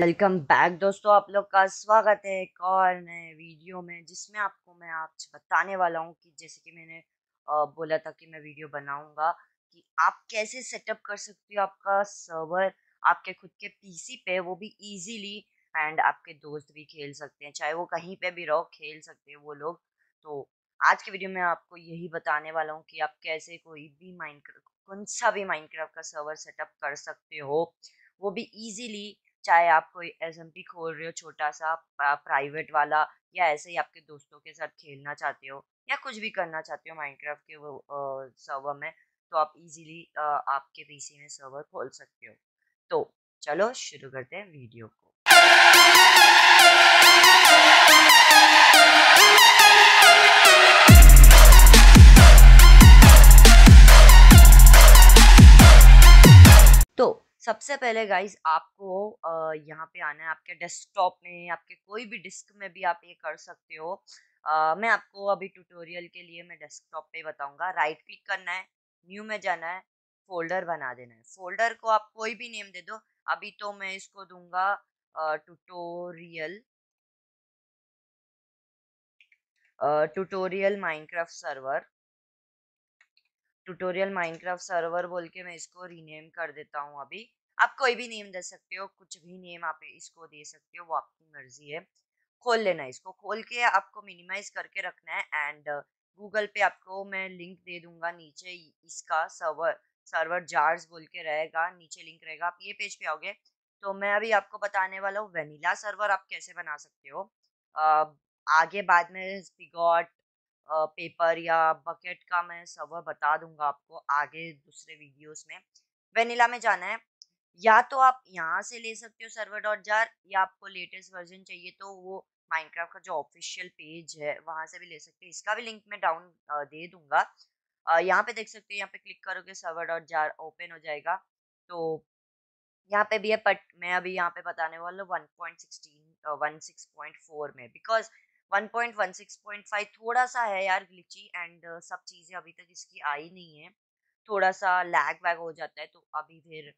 welcome back दोस्तों आप लोग का स्वागत है एक और नए वीडियो में जिसमें आपको मैं आप बताने वाला हूँ कि जैसे कि मैंने बोला था कि मैं वीडियो बनाऊँगा कि आप कैसे सेटअप कर सकते हो आपका सर्वर आपके खुद के पीसी पे वो भी इजीली एंड आपके दोस्त भी खेल सकते हैं चाहे वो कहीं पे भी रहो खेल सकते हैं वो लोग तो आज के वीडियो में आपको यही बताने वाला हूँ कि आप कैसे कोई भी माइंड कौन सा भी माइंड का सर्वर सेटअप कर सकते हो वो भी इजीली चाहे आप कोई एस खोल रहे हो छोटा सा प्राइवेट वाला या ऐसे ही आपके दोस्तों के साथ खेलना चाहते हो या कुछ भी करना चाहते हो माइनक्राफ्ट के वो सर्वर में तो आप इजीली आपके पीसी में सर्वर खोल सकते हो तो चलो शुरू करते हैं वीडियो को तो सबसे पहले गाइज आपको यहाँ पे आना है आपके डेस्कटॉप में आपके कोई भी डिस्क में भी आप ये कर सकते हो आ, मैं आपको अभी ट्यूटोरियल के लिए मैं डेस्कटॉप पे बताऊंगा राइट क्लिक करना है न्यू में जाना है फोल्डर बना देना है फोल्डर को आप कोई भी नेम दे दो अभी तो मैं इसको दूंगा tutorial tutorial Minecraft server tutorial Minecraft server बोल के मैं इसको रीनेम कर देता हूँ अभी आप कोई भी नेम दे सकते हो कुछ भी नेम आप इसको दे सकते हो वो आपकी मर्जी है खोल लेना इसको खोल के आपको मिनिमाइज करके रखना है एंड गूगल पे आपको मैं लिंक दे दूंगा नीचे इसका सर्वर सर्वर जार्स बोल के रहेगा नीचे लिंक रहेगा आप ये पेज पे आओगे तो मैं अभी आपको बताने वाला हूँ वेनिला सर्वर आप कैसे बना सकते हो आगे बाद में पिगॉट पेपर या बकेट का मैं सर्वर बता दूंगा आपको आगे दूसरे वीडियोस में वेनिला में जाना है या तो आप यहाँ से ले सकते हो सर्वर डॉट जार या आपको लेटेस्ट वर्जन चाहिए तो वो माइनक्राफ्ट का जो ऑफिशियल पेज है वहाँ से भी ले सकते हो इसका भी लिंक मैं डाउन दे दूंगा यहाँ पे देख सकते हो यहाँ पे क्लिक करोगे सर्वर डॉट जार ओपन हो जाएगा तो यहाँ पे भी है बट मैं अभी यहाँ पे बताने वाला one point sixteen one six point four में because one point one six point five थोड़ा सा है यार ग्लिची एंड सब चीज़ें अभी तक इसकी आई नहीं है थोड़ा सा लैग वैग हो जाता है तो अभी फिर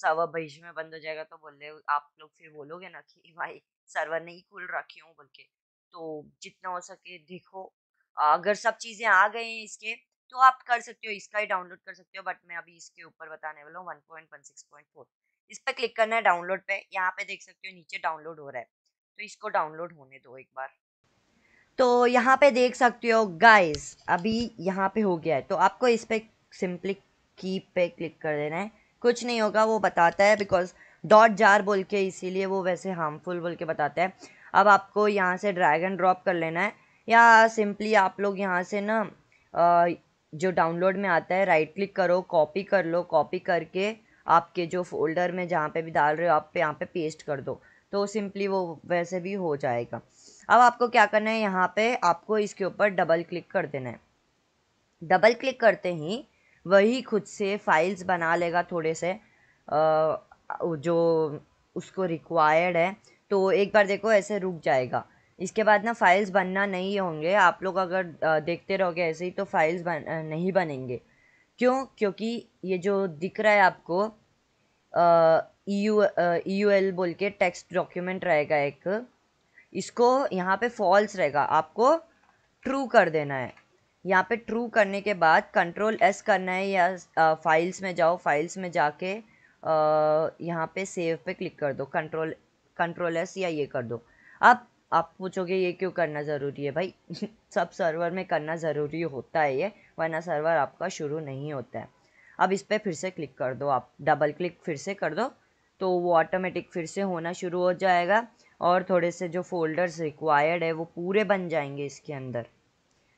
सर्वर भविष्य में बंद हो जाएगा तो बोले आप लोग फिर बोलोगे ना कि भाई सर्वर नहीं खुल रखे हूँ बोल के तो जितना हो सके देखो अगर सब चीज़ें आ गए हैं इसके तो आप कर सकते हो इसका ही डाउनलोड कर सकते हो बट मैं अभी इसके ऊपर बताने वाला हूँ one point one six point four इस पर क्लिक करना है डाउनलोड पे यहाँ पे देख सकते हो नीचे डाउनलोड हो रहा है तो इसको डाउनलोड होने दो एक बार तो यहाँ पे देख सकते हो गाइस अभी यहाँ पे हो गया है तो आपको इस पर सिंपली की पे क्लिक कर देना है कुछ नहीं होगा वो बताता है बिकॉज डॉट जार बोल के इसीलिए वो वैसे हार्मफुल बोल के बताता है अब आपको यहाँ से ड्रैगन ड्रॉप कर लेना है या सिंपली आप लोग यहाँ से ना जो डाउनलोड में आता है राइट क्लिक करो कॉपी कर लो कॉपी करके आपके जो फोल्डर में जहाँ पे भी डाल रहे हो आप पे यहाँ पे पेस्ट कर दो तो सिंपली वो वैसे भी हो जाएगा अब आपको क्या करना है यहाँ पे आपको इसके ऊपर डबल क्लिक कर देना है डबल क्लिक करते ही वही खुद से फाइल्स बना लेगा थोड़े से जो उसको रिक्वायर्ड है तो एक बार देखो ऐसे रुक जाएगा इसके बाद ना फाइल्स बनना नहीं होंगे आप लोग अगर देखते रहोगे ऐसे ही तो फाइल्स बन नहीं बनेंगे क्यों क्योंकि ये जो दिख रहा है आपको E U E U L बोल के टेक्स्ट डॉक्यूमेंट रहेगा एक इसको यहाँ पे फॉल्स रहेगा आपको ट्रू कर देना है यहाँ पे ट्रू करने के बाद कंट्रोल एस करना है या फाइल्स में जाओ फाइल्स में जाके यहाँ पे सेव पे क्लिक कर दो कंट्रोल कंट्रोल एस या ये कर दो अब आप पूछोगे ये क्यों करना ज़रूरी है भाई सब सर्वर में करना ज़रूरी होता है ये वरना सर्वर आपका शुरू नहीं होता है अब इस पर फिर से क्लिक कर दो आप डबल क्लिक फिर से कर दो तो वो ऑटोमेटिक फिर से होना शुरू हो जाएगा और थोड़े से जो फोल्डर्स रिक्वायर्ड है वो पूरे बन जाएंगे इसके अंदर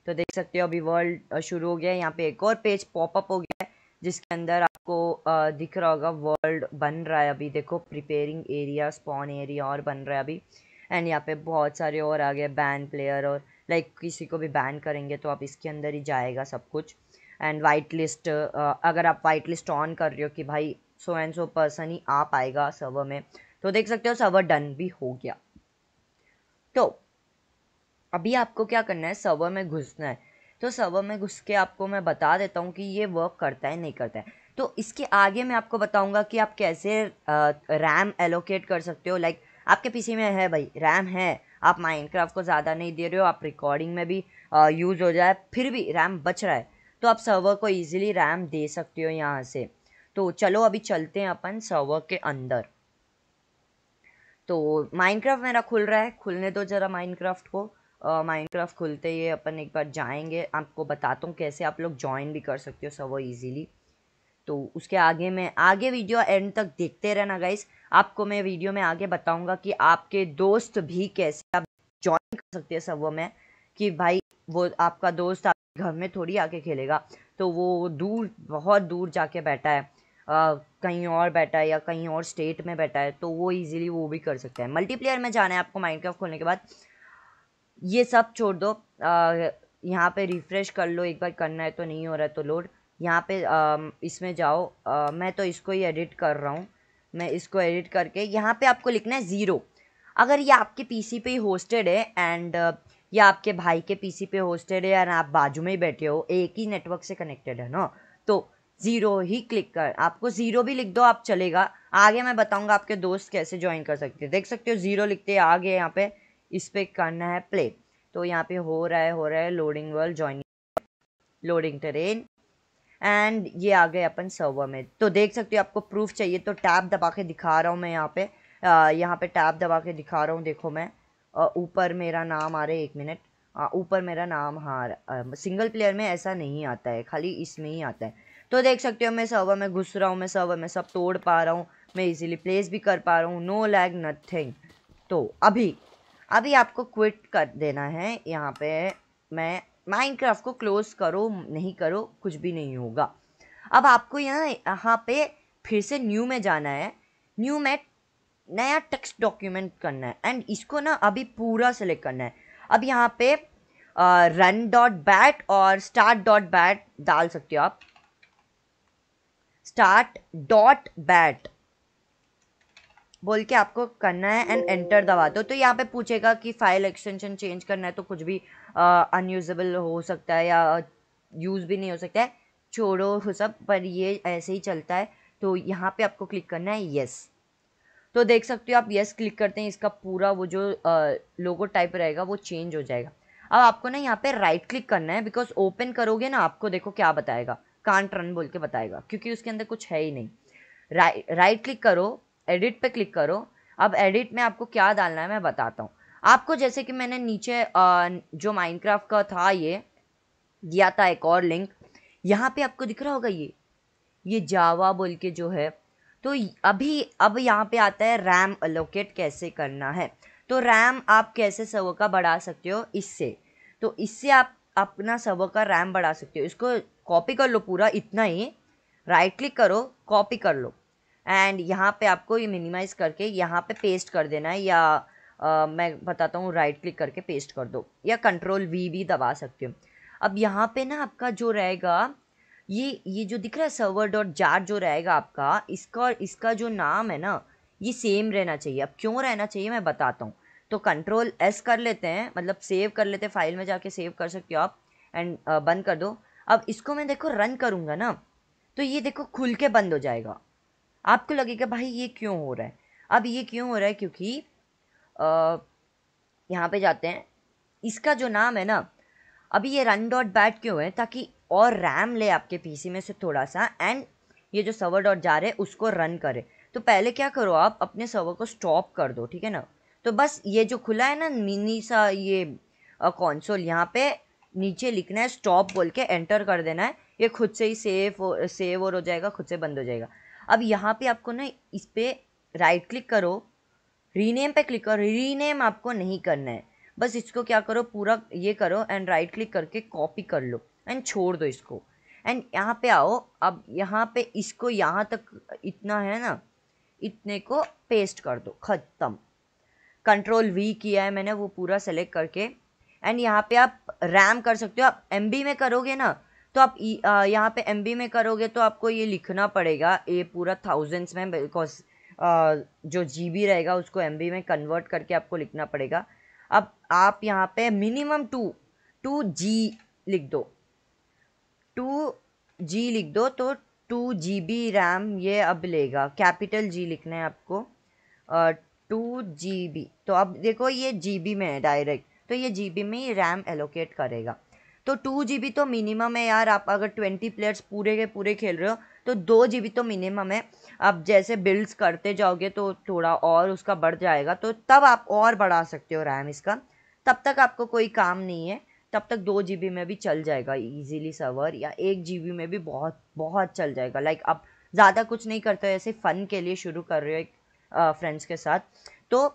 तो देख सकते हो अभी वर्ल्ड शुरू हो गया है यहाँ पे एक और पेज पॉपअप हो गया है जिसके अंदर आपको दिख रहा होगा वर्ल्ड बन रहा है अभी देखो प्रिपेयरिंग एरिया स्पॉन एरिया और बन रहा है अभी एंड यहाँ पे बहुत सारे और आ गए बैन प्लेयर और लाइक किसी को भी बैन करेंगे तो आप इसके अंदर ही जाएगा सब कुछ एंड वाइट लिस्ट अगर आप वाइट लिस्ट ऑन कर रहे हो कि भाई सो एंड सो पर्सन ही आ पाएगा सर्वर में तो देख सकते हो सर्वर डन भी हो गया तो अभी आपको क्या करना है सर्वर में घुसना है तो सर्वर में घुस के आपको मैं बता देता हूँ कि ये वर्क करता है नहीं करता है तो इसके आगे मैं आपको बताऊँगा कि आप कैसे रैम एलोकेट कर सकते हो लाइक आपके पीसी में है भाई रैम है आप माइनक्राफ्ट को ज़्यादा नहीं दे रहे हो आप रिकॉर्डिंग में भी यूज़ हो जाए फिर भी रैम बच रहा है तो आप सर्वर को ईजिली रैम दे सकते हो यहाँ से तो चलो अभी चलते हैं अपन सर्वर के अंदर तो माइनक्राफ्ट मेरा खुल रहा है खुलने दो ज़रा माइनक्राफ्ट को माइनक्राफ्ट खुलते ही अपन एक बार जाएंगे आपको बताता हूँ कैसे आप लोग ज्वाइन भी कर सकते हो सब इजीली तो उसके आगे मैं आगे वीडियो एंड तक देखते रहना गाइस आपको मैं वीडियो में आगे बताऊंगा कि आपके दोस्त भी कैसे आप ज्वाइन कर सकते हैं सब में कि भाई वो आपका दोस्त आपके घर में थोड़ी आके खेलेगा तो वो दूर बहुत दूर जाके बैठा है आ, कहीं और बैठा है या कहीं और स्टेट में बैठा है तो वो इजीली वो भी कर सकता है मल्टीप्लेयर में जाना है आपको माइनक्राफ्ट खोलने के बाद ये सब छोड़ दो यहाँ पे रिफ़्रेश कर लो एक बार करना है तो नहीं हो रहा है तो लोड यहाँ पे आ, इसमें जाओ आ, मैं तो इसको ही एडिट कर रहा हूँ मैं इसको एडिट करके यहाँ पे आपको लिखना है ज़ीरो अगर ये आपके पीसी पे ही होस्टेड है एंड या आपके भाई के पीसी पे होस्टेड है या आप बाजू में ही बैठे हो एक ही नेटवर्क से कनेक्टेड है ना तो ज़ीरो ही क्लिक कर आपको ज़ीरो भी लिख दो आप चलेगा आगे मैं बताऊँगा आपके दोस्त कैसे ज्वाइन कर सकते हैं देख सकते हो ज़ीरो लिखते आगे यहाँ पर इस पर करना है प्ले तो यहाँ पे हो रहा है हो रहा है loading world joining loading terrain and ये आ गए अपन सर्वर में तो देख सकते हो आपको प्रूफ चाहिए तो टैब दबा के दिखा रहा हूँ मैं यहाँ पे यहाँ पे टैब दबा के दिखा रहा हूँ देखो मैं ऊपर मेरा नाम आ रहा है एक मिनट ऊपर मेरा नाम हार सिंगल प्लेयर में ऐसा नहीं आता है खाली इसमें ही आता है तो देख सकते हो मैं सर्वर में घुस रहा हूँ मैं सर्वर में सब तोड़ पा रहा हूँ मैं इजीली प्लेस भी कर पा रहा हूँ नो लैग नथिंग तो अभी अभी आपको क्विट कर देना है यहाँ पे मैं माइनक्राफ्ट को क्लोज़ करो नहीं करो कुछ भी नहीं होगा अब आपको यहाँ यहाँ पे फिर से न्यू में जाना है न्यू में नया टेक्स्ट डॉक्यूमेंट करना है एंड इसको ना अभी पूरा सेलेक्ट करना है अब यहाँ पे रन डॉट बैट और स्टार्ट डॉट बैट डाल सकते हो आप स्टार्ट डॉट बैट बोल के आपको करना है एंड एंटर दबा दो तो यहाँ पे पूछेगा कि फाइल एक्सटेंशन चेंज करना है तो कुछ भी अनयूज़ेबल हो सकता है या यूज़ भी नहीं हो सकता है छोड़ो हो सब पर ये ऐसे ही चलता है तो यहाँ पे आपको क्लिक करना है यस तो देख सकते हो आप येस क्लिक करते हैं इसका पूरा वो जो लोगो टाइप रहेगा वो चेंज हो जाएगा अब आपको ना यहाँ पे राइट क्लिक करना है बिकॉज ओपन करोगे ना आपको देखो क्या बताएगा कांट रन बोल के बताएगा क्योंकि उसके अंदर कुछ है ही नहीं राइट राइट क्लिक करो एडिट पे क्लिक करो अब एडिट में आपको क्या डालना है मैं बताता हूँ आपको जैसे कि मैंने नीचे जो माइनक्राफ्ट का था ये दिया था एक और लिंक यहाँ पे आपको दिख रहा होगा ये ये जावा बोल के जो है तो अभी अब यहाँ पे आता है रैम अलोकेट कैसे करना है तो रैम आप कैसे सर्वर का बढ़ा सकते हो इससे तो इससे आप अपना सर्वर का रैम बढ़ा सकते हो इसको कॉपी कर लो पूरा इतना ही राइट क्लिक करो कॉपी कर लो एंड यहाँ पे आपको ये मिनिमाइज़ करके यहाँ पे पेस्ट कर देना है या आ, मैं बताता हूँ राइट क्लिक करके पेस्ट कर दो या कंट्रोल वी भी दबा सकते हो अब यहाँ पे ना आपका जो रहेगा ये ये जो दिख रहा है सर्वर डॉट जार जो रहेगा आपका इसका इसका जो नाम है ना ये सेम रहना चाहिए अब क्यों रहना चाहिए मैं बताता हूँ तो कंट्रोल एस कर लेते हैं मतलब सेव कर लेते हैं फाइल में जाके सेव कर सकते हो आप एंड बंद कर दो अब इसको मैं देखो रन करूँगा ना तो ये देखो खुल के बंद हो जाएगा आपको लगेगा भाई ये क्यों हो रहा है अब ये क्यों हो रहा है क्योंकि यहाँ पे जाते हैं इसका जो नाम है ना अभी ये रन डॉट बैट क्यों है ताकि और रैम ले आपके पीसी में से थोड़ा सा एंड ये जो सर्वर डॉट जा रहे उसको रन करे तो पहले क्या करो आप अपने सर्वर को स्टॉप कर दो ठीक है ना तो बस ये जो खुला है ना मिनी सा ये कॉन्सोल यहाँ पे नीचे लिखना है स्टॉप बोल के एंटर कर देना है ये खुद से ही सेफ सेव और हो जाएगा खुद से बंद हो जाएगा अब यहाँ पे आपको ना इस पर राइट क्लिक करो रीनेम पे क्लिक करो रीनेम आपको नहीं करना है बस इसको क्या करो पूरा ये करो एंड राइट क्लिक करके कॉपी कर लो एंड छोड़ दो इसको एंड यहाँ पे आओ अब यहाँ पे इसको यहाँ तक इतना है ना इतने को पेस्ट कर दो ख़त्म कंट्रोल वी किया है मैंने वो पूरा सेलेक्ट करके एंड यहाँ पे आप रैम कर सकते हो आप एम में करोगे ना तो आप यहाँ पे एम में करोगे तो आपको ये लिखना पड़ेगा ये पूरा थाउजेंड्स में बिकॉज जो जी रहेगा उसको एम में कन्वर्ट करके आपको लिखना पड़ेगा अब आप यहाँ पे मिनिमम टू टू जी लिख दो टू जी लिख दो तो टू जी बी रैम ये अब लेगा कैपिटल जी लिखना है आपको टू जी बी तो अब देखो ये जी बी में है डायरेक्ट तो ये जी बी में रैम एलोकेट करेगा तो टू जी बी तो मिनिमम है यार आप अगर ट्वेंटी प्लेयर्स पूरे के पूरे खेल रहे हो तो दो जी बी तो मिनिमम है आप जैसे बिल्ड्स करते जाओगे तो थोड़ा और उसका बढ़ जाएगा तो तब आप और बढ़ा सकते हो रैम इसका तब तक आपको कोई काम नहीं है तब तक दो जी में भी चल जाएगा ईजिली सर्वर या एक जी में भी बहुत बहुत चल जाएगा लाइक आप ज़्यादा कुछ नहीं करते हो ऐसे फ़न के लिए शुरू कर रहे हो एक फ्रेंड्स के साथ तो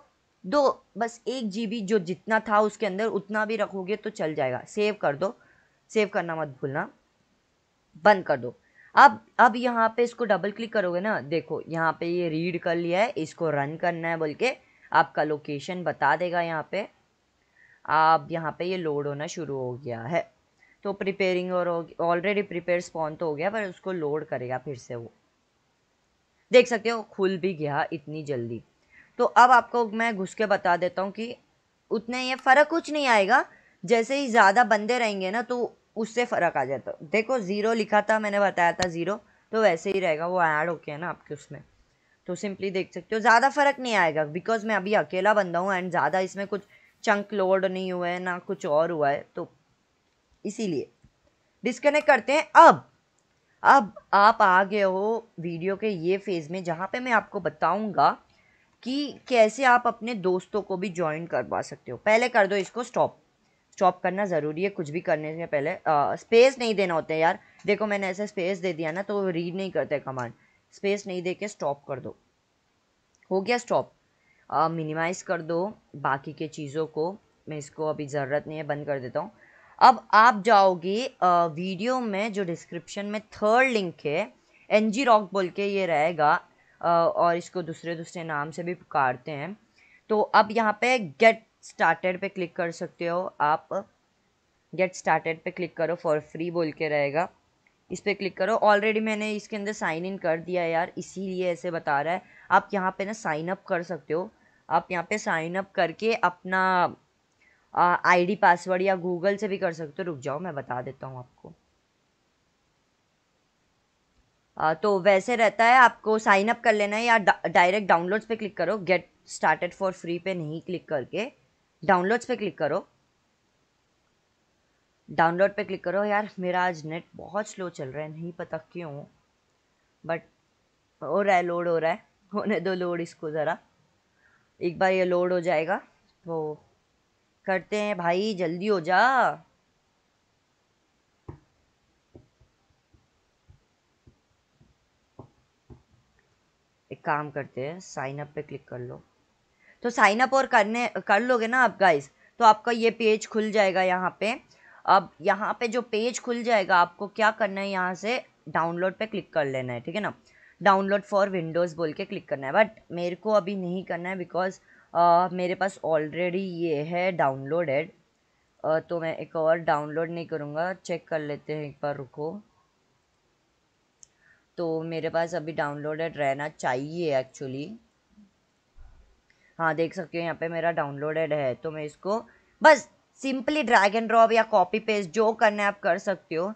दो बस एक जी जो जितना था उसके अंदर उतना भी रखोगे तो चल जाएगा सेव कर दो सेव करना मत भूलना बंद कर दो अब अब यहाँ पे इसको डबल क्लिक करोगे ना देखो यहाँ पे ये रीड कर लिया है इसको रन करना है बोल के आपका लोकेशन बता देगा यहाँ पे आप यहाँ पे ये लोड होना शुरू हो गया है तो प्रिपेयरिंग और ऑलरेडी प्रिपेयर स्पॉन तो हो गया पर उसको लोड करेगा फिर से वो देख सकते हो खुल भी गया इतनी जल्दी तो अब आपको मैं घुस के बता देता हूँ कि उतने ये फ़र्क कुछ नहीं आएगा जैसे ही ज़्यादा बंदे रहेंगे ना तो उससे फ़र्क आ जाता देखो ज़ीरो लिखा था मैंने बताया था ज़ीरो तो वैसे ही रहेगा वो ऐड होके है ना आपके उसमें तो सिंपली देख सकते हो ज़्यादा फ़र्क नहीं आएगा बिकॉज मैं अभी अकेला बंदा हूँ एंड ज़्यादा इसमें कुछ चंक लोड नहीं हुआ है ना कुछ और हुआ है तो इसीलिए डिस्कनेक्ट करते हैं अब अब आप आ गए हो वीडियो के ये फेज़ में जहाँ पे मैं आपको बताऊँगा कि कैसे आप अपने दोस्तों को भी ज्वाइन करवा सकते हो पहले कर दो इसको स्टॉप स्टॉप करना ज़रूरी है कुछ भी करने से पहले आ, स्पेस नहीं देना होता है यार देखो मैंने ऐसे स्पेस दे दिया ना तो रीड नहीं करते कमांड स्पेस नहीं दे के स्टॉप कर दो हो गया स्टॉप मिनिमाइज़ कर दो बाकी के चीज़ों को मैं इसको अभी ज़रूरत नहीं है बंद कर देता हूँ अब आप जाओगे वीडियो में जो डिस्क्रिप्शन में थर्ड लिंक है एन जी रॉक बोल के ये रहेगा और इसको दूसरे दूसरे नाम से भी पुकारते हैं तो अब यहाँ पे गेट स्टार्टेड पे क्लिक कर सकते हो आप गेट स्टार्टेड पे क्लिक करो फॉर फ्री बोल के रहेगा इस पर क्लिक करो ऑलरेडी मैंने इसके अंदर साइन इन कर दिया यार इसीलिए ऐसे बता रहा है आप यहाँ पे ना साइन अप कर सकते हो आप यहाँ पे साइन अप करके अपना आईडी पासवर्ड या गूगल से भी कर सकते हो रुक जाओ मैं बता देता हूँ आपको तो वैसे रहता है आपको साइन अप कर लेना है या डायरेक्ट डाउनलोड्स पे क्लिक करो गेट स्टार्टेड फॉर फ्री पे नहीं क्लिक करके डाउनलोड्स पे क्लिक करो डाउनलोड पे क्लिक करो यार मेरा आज नेट बहुत स्लो चल रहा है नहीं पता क्यों बट हो रहा है लोड हो रहा है होने दो लोड इसको ज़रा एक बार ये लोड हो जाएगा तो करते हैं भाई जल्दी हो जा काम करते हैं साइन अप पे क्लिक कर लो तो साइन अप और करने कर लोगे ना आप गाइज तो आपका ये पेज खुल जाएगा यहाँ पे अब यहाँ पे जो पेज खुल जाएगा आपको क्या करना है यहाँ से डाउनलोड पे क्लिक कर लेना है ठीक है ना डाउनलोड फॉर विंडोज़ बोल के क्लिक करना है बट मेरे को अभी नहीं करना है बिकॉज uh, मेरे पास ऑलरेडी ये है डाउनलोडेड uh, तो मैं एक और डाउनलोड नहीं करूँगा चेक कर लेते हैं एक बार रुको तो मेरे पास अभी डाउनलोडेड रहना चाहिए एक्चुअली हाँ देख सकते हो यहाँ पे मेरा डाउनलोडेड है तो मैं इसको बस सिंपली ड्रैग एंड ड्रॉप या कॉपी पेस्ट जो करना है आप कर सकते हो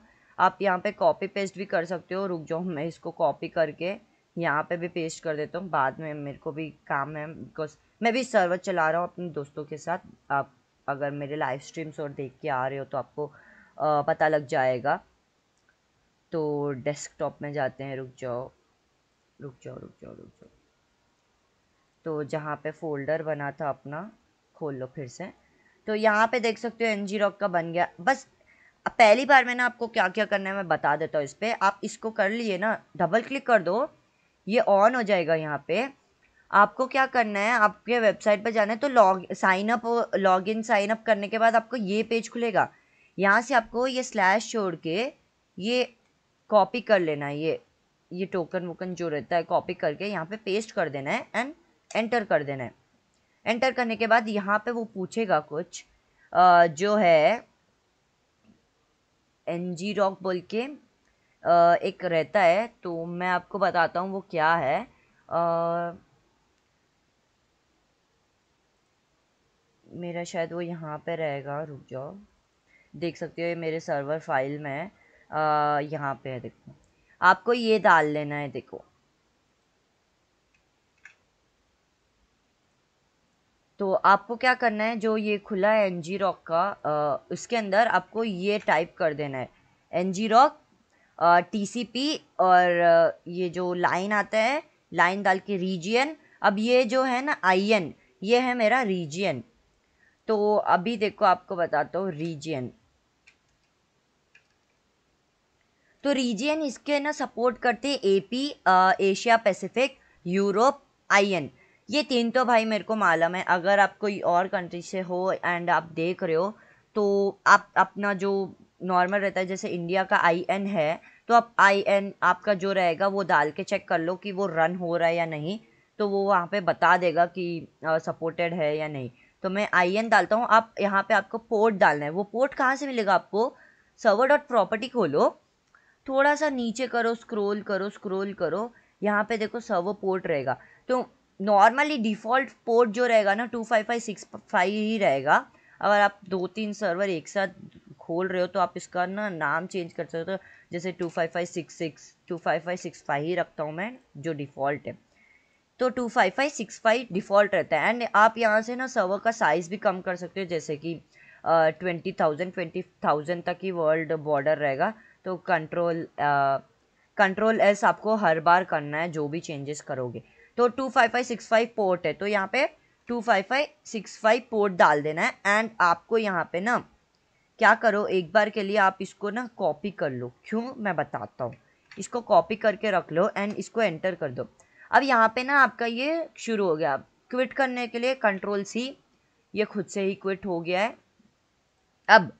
आप यहाँ पे कॉपी पेस्ट भी कर सकते हो रुक जाओ मैं इसको कॉपी करके यहाँ पे भी पेस्ट कर देता हूँ बाद में मेरे को भी काम है बिकॉज मैं भी सर्वर चला रहा हूँ अपने दोस्तों के साथ आप अगर मेरे लाइव स्ट्रीम्स और देख के आ रहे हो तो आपको आ, पता लग जाएगा तो डेस्कटॉप में जाते हैं रुक जाओ रुक जाओ रुक जाओ रुक जाओ तो जहाँ पे फोल्डर बना था अपना खोल लो फिर से तो यहाँ पे देख सकते हो एन जी रॉक का बन गया बस अब पहली बार मैंने आपको क्या क्या करना है मैं बता देता हूँ इस पर आप इसको कर लिए ना डबल क्लिक कर दो ये ऑन हो जाएगा यहाँ पे आपको क्या करना है आपके वेबसाइट पर जाना है तो log sign up log in sign up करने के बाद आपको ये पेज खुलेगा यहाँ से आपको ये स्लैश छोड़ के ये कॉपी कर लेना है ये ये टोकन वोकन जो रहता है कॉपी करके यहाँ पे पेस्ट कर देना है एंड एंटर कर देना है एंटर करने के बाद यहाँ पे वो पूछेगा कुछ आ, जो है एन जी रॉक बोल के आ, एक रहता है तो मैं आपको बताता हूँ वो क्या है आ, मेरा शायद वो यहाँ पे रहेगा रुक जाओ देख सकते हो ये मेरे सर्वर फाइल में है यहाँ पे है देखो आपको ये डाल लेना है देखो तो आपको क्या करना है जो ये खुला है एनजी रॉक का आ, उसके अंदर आपको ये टाइप कर देना है NG rock T C P और ये जो लाइन आता है लाइन डाल के रीजियन अब ये जो है ना आई एन ये है मेरा रीजियन तो अभी देखो आपको बताता हूँ रीजियन तो रीजियन इसके ना सपोर्ट करते A P Asia Pacific Europe IN ये तीन तो भाई मेरे को मालूम है अगर आप कोई और कंट्री से हो एंड आप देख रहे हो तो आप अपना जो नॉर्मल रहता है जैसे इंडिया का आई एन है तो आप आई एन आपका जो रहेगा वो डाल के चेक कर लो कि वो रन हो रहा है या नहीं तो वो वहाँ पे बता देगा कि सपोर्टेड है या नहीं तो मैं आई एन डालता हूँ आप यहाँ पे आपको पोर्ट डालना है वो पोर्ट कहाँ से मिलेगा आपको सर्वर डॉट प्रॉपर्टी खोलो थोड़ा सा नीचे करो स्क्रोल करो स्क्रोल करो यहाँ पे देखो सर्वर पोर्ट रहेगा तो नॉर्मली डिफ़ॉल्ट पोर्ट जो रहेगा ना two five five six five ही रहेगा अगर आप दो तीन सर्वर एक साथ खोल रहे हो तो आप इसका ना नाम चेंज कर सकते हो तो जैसे two five five six six two five five six five ही रखता हूँ मैं जो डिफ़ॉल्ट है तो two five five six five default रहता है एंड आप यहाँ से ना सर्वर का साइज़ भी कम कर सकते हो जैसे कि ट्वेंटी थाउजेंड ट्वेंटी थाउजेंड तक ही वर्ल्ड बॉर्डर रहेगा तो कंट्रोल कंट्रोल एस आपको हर बार करना है जो भी चेंजेस करोगे तो two five five six five port है तो यहाँ पे two five five six five port डाल देना है एंड आपको यहाँ पे ना क्या करो एक बार के लिए आप इसको ना कॉपी कर लो क्यों मैं बताता हूँ इसको कॉपी करके रख लो एंड इसको एंटर कर दो अब यहाँ पे ना आपका ये शुरू हो गया क्विट करने के लिए कंट्रोल सी ये खुद से ही क्विट हो गया है अब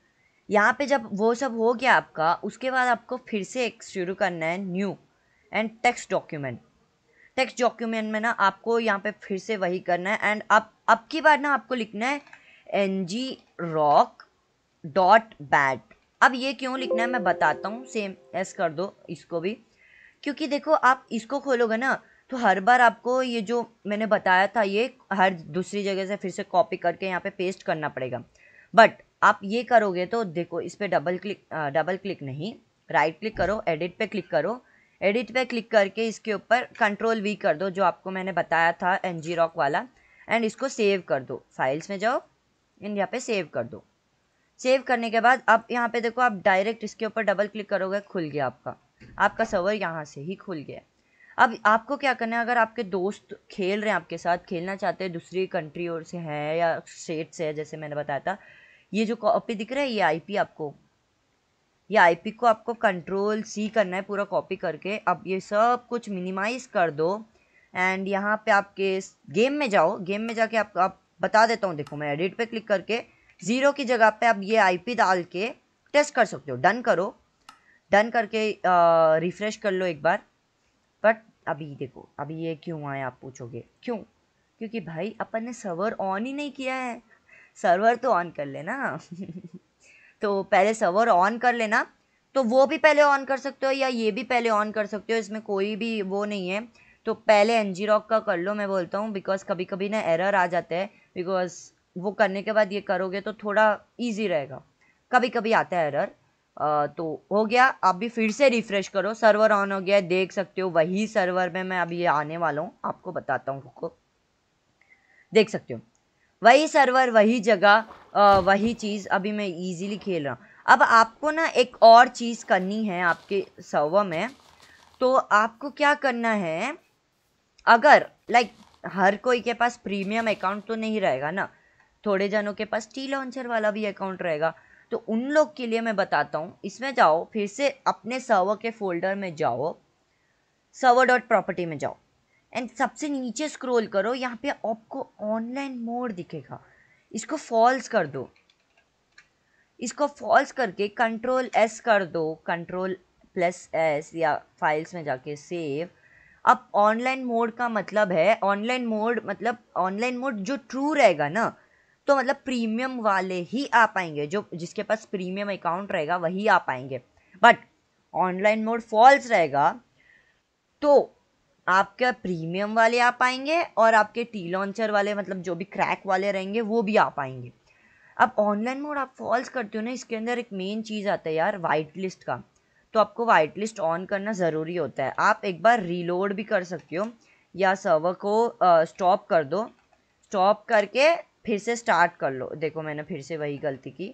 यहाँ पे जब वो सब हो गया आपका उसके बाद आपको फिर से एक शुरू करना है new and text document text document में ना आपको यहाँ पे फिर से वही करना है एंड अब अब की बार ना आपको लिखना है N G rock dot bat अब ये क्यों लिखना है मैं बताता हूँ सेम एस कर दो इसको भी क्योंकि देखो आप इसको खोलोगे ना तो हर बार आपको ये जो मैंने बताया था ये हर दूसरी जगह से फिर से कॉपी करके यहाँ पे पेस्ट करना पड़ेगा बट आप ये करोगे तो देखो इस पर डबल क्लिक डबल क्लिक नहीं राइट क्लिक करो एडिट पे क्लिक करो एडिट पे क्लिक करके इसके ऊपर कंट्रोल वी कर दो जो आपको मैंने बताया था एन जी रॉक वाला एंड इसको सेव कर दो फाइल्स में जाओ एंड यहाँ पे सेव कर दो सेव करने के बाद अब यहाँ पे देखो आप डायरेक्ट इसके ऊपर डबल क्लिक करोगे खुल गया आपका आपका सर्वर यहाँ से ही खुल गया अब आपको क्या करना है अगर आपके दोस्त खेल रहे हैं आपके साथ खेलना चाहते हैं दूसरी कंट्री और से हैं या स्टेट से है जैसे मैंने बताया था ये जो कॉपी दिख रहा है ये आईपी आपको ये आईपी को आपको कंट्रोल सी करना है पूरा कॉपी करके अब ये सब कुछ मिनिमाइज कर दो एंड यहाँ पे आपके गेम में जाओ गेम में जाके आप, आप बता देता हूँ देखो मैं एडिट पे क्लिक करके ज़ीरो की जगह पे आप ये आईपी डाल के टेस्ट कर सकते हो डन करो डन करके आ, रिफ्रेश कर लो एक बार बट अभी देखो अभी ये क्यों आए आप पूछोगे क्यों क्योंकि भाई अपन ने सर्वर ऑन ही नहीं किया है सर्वर तो ऑन कर लेना तो पहले सर्वर ऑन कर लेना तो वो भी पहले ऑन कर सकते हो या ये भी पहले ऑन कर सकते हो इसमें कोई भी वो नहीं है तो पहले एन जी रॉक का कर लो मैं बोलता हूँ बिकॉज कभी कभी ना एरर आ जाते हैं बिकॉज वो करने के बाद ये करोगे तो थोड़ा ईजी रहेगा कभी कभी आता है एरर तो हो गया आप भी फिर से रिफ्रेश करो सर्वर ऑन हो गया देख सकते हो वही सर्वर में मैं अभी आने वाला हूँ आपको बताता हूँ देख सकते हो वही सर्वर वही जगह वही चीज़ अभी मैं इजीली खेल रहा हूँ अब आपको ना एक और चीज़ करनी है आपके सर्वर में तो आपको क्या करना है अगर लाइक हर कोई के पास प्रीमियम अकाउंट तो नहीं रहेगा ना थोड़े जनों के पास टी लॉन्चर वाला भी अकाउंट रहेगा तो उन लोग के लिए मैं बताता हूँ इसमें जाओ फिर से अपने सर्वर के फोल्डर में जाओ सर्वर डॉट प्रॉपर्टी में जाओ एंड सबसे नीचे स्क्रॉल करो यहाँ पे आपको ऑनलाइन मोड दिखेगा इसको फॉल्स कर दो इसको फॉल्स करके कंट्रोल एस कर दो कंट्रोल प्लस एस या फाइल्स में जाके सेव अब ऑनलाइन मोड का मतलब है ऑनलाइन मोड मतलब ऑनलाइन मोड जो ट्रू रहेगा ना तो मतलब प्रीमियम वाले ही आ पाएंगे जो जिसके पास प्रीमियम अकाउंट रहेगा वही आ पाएंगे बट ऑनलाइन मोड फॉल्स रहेगा तो आपके प्रीमियम वाले आ पाएंगे और आपके टी लॉन्चर वाले मतलब जो भी क्रैक वाले रहेंगे वो भी आ पाएंगे अब ऑनलाइन मोड आप फॉल्स करते हो ना इसके अंदर एक मेन चीज़ आता है यार वाइट लिस्ट का तो आपको वाइट लिस्ट ऑन करना ज़रूरी होता है आप एक बार रीलोड भी कर सकते हो या सर्वर को स्टॉप कर दो स्टॉप करके फिर से स्टार्ट कर लो देखो मैंने फिर से वही गलती की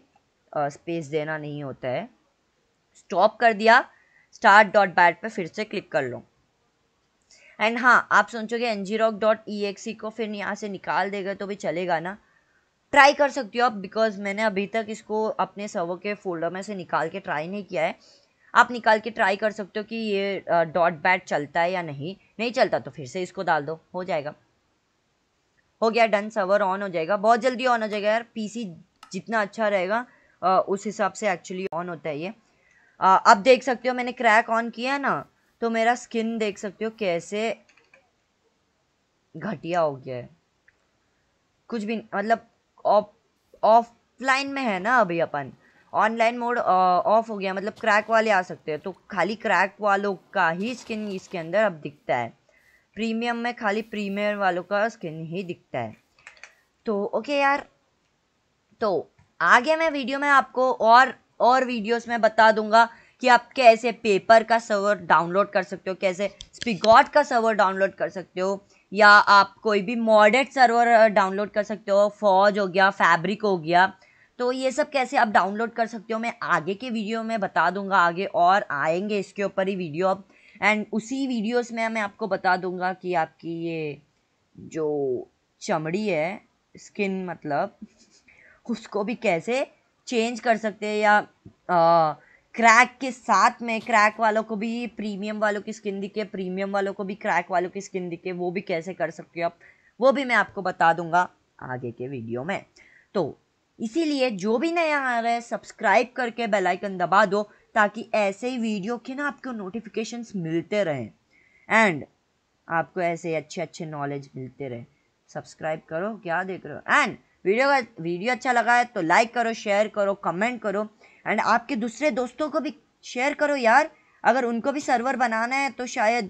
आ, स्पेस देना नहीं होता है स्टॉप कर दिया स्टार्ट डॉट बैट पर फिर से क्लिक कर लो एंड हाँ आप सोचोगे N G rock dot E C को फिर यहाँ से निकाल देगा तो भी चलेगा ना ट्राई कर सकते हो आप बिकॉज मैंने अभी तक इसको अपने सर्वर के फोल्डर में से निकाल के ट्राई नहीं किया है आप निकाल के ट्राई कर सकते हो कि ये डॉट बैट चलता है या नहीं नहीं चलता तो फिर से इसको डाल दो हो जाएगा हो गया डन सर्वर ऑन हो जाएगा बहुत जल्दी ऑन हो जाएगा यार पीसी जितना अच्छा रहेगा उस हिसाब से एक्चुअली ऑन होता है ये आप देख सकते हो मैंने क्रैक ऑन किया है ना तो मेरा स्किन देख सकते हो कैसे घटिया हो गया है कुछ भी मतलब ऑफ ऑफलाइन में है ना अभी अपन ऑनलाइन मोड ऑफ हो गया मतलब क्रैक वाले आ सकते हैं तो खाली क्रैक वालों का ही स्किन इसके अंदर अब दिखता है प्रीमियम में खाली प्रीमियम वालों का स्किन ही दिखता है तो ओके यार तो आगे मैं वीडियो में आपको और और वीडियोस में बता दूंगा कि आप कैसे पेपर का सर्वर डाउनलोड कर सकते हो कैसे स्पीकॉट का सर्वर डाउनलोड कर सकते हो या आप कोई भी मॉडर्न सर्वर डाउनलोड कर सकते हो फौज हो गया फैब्रिक हो गया तो ये सब कैसे आप डाउनलोड कर सकते हो मैं आगे के वीडियो में बता दूंगा आगे और आएंगे इसके ऊपर ही वीडियो अब एंड उसी वीडियोस में मैं आपको बता दूंगा कि आपकी ये जो चमड़ी है स्किन मतलब उसको भी कैसे चेंज कर सकते हैं या आ, क्रैक के साथ में क्रैक वालों को भी प्रीमियम वालों की स्किन दिखे प्रीमियम वालों को भी क्रैक वालों की स्किन दिखे वो भी कैसे कर सकते हो आप वो भी मैं आपको बता दूंगा आगे के वीडियो में तो इसीलिए जो भी नया आ रहा है सब्सक्राइब करके बेल आइकन दबा दो ताकि ऐसे ही वीडियो के ना आपको नोटिफिकेशन मिलते रहें एंड आपको ऐसे अच्छे अच्छे नॉलेज मिलते रहे सब्सक्राइब करो क्या देख रहे हो एंड वीडियो का वीडियो अच्छा लगा है तो लाइक करो शेयर करो कमेंट करो एंड आपके दूसरे दोस्तों को भी शेयर करो यार अगर उनको भी सर्वर बनाना है तो शायद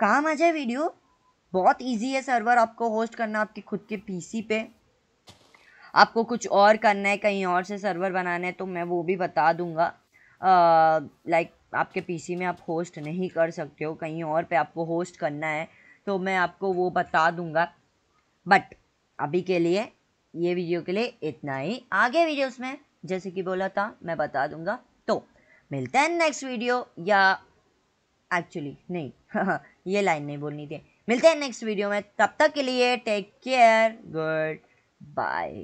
काम आ जाए वीडियो बहुत इजी है सर्वर आपको होस्ट करना आपके खुद के पीसी पे आपको कुछ और करना है कहीं और से सर्वर बनाना है तो मैं वो भी बता दूंगा लाइक आपके पीसी में आप होस्ट नहीं कर सकते हो कहीं और पे आपको होस्ट करना है तो मैं आपको वो बता दूंगा बट अभी के लिए ये वीडियो के लिए इतना ही आगे वीडियोस में जैसे कि बोला था मैं बता दूंगा तो मिलते हैं नेक्स्ट वीडियो या एक्चुअली नहीं ये लाइन नहीं बोलनी थी मिलते हैं नेक्स्ट वीडियो में तब तक के लिए टेक केयर गुड बाय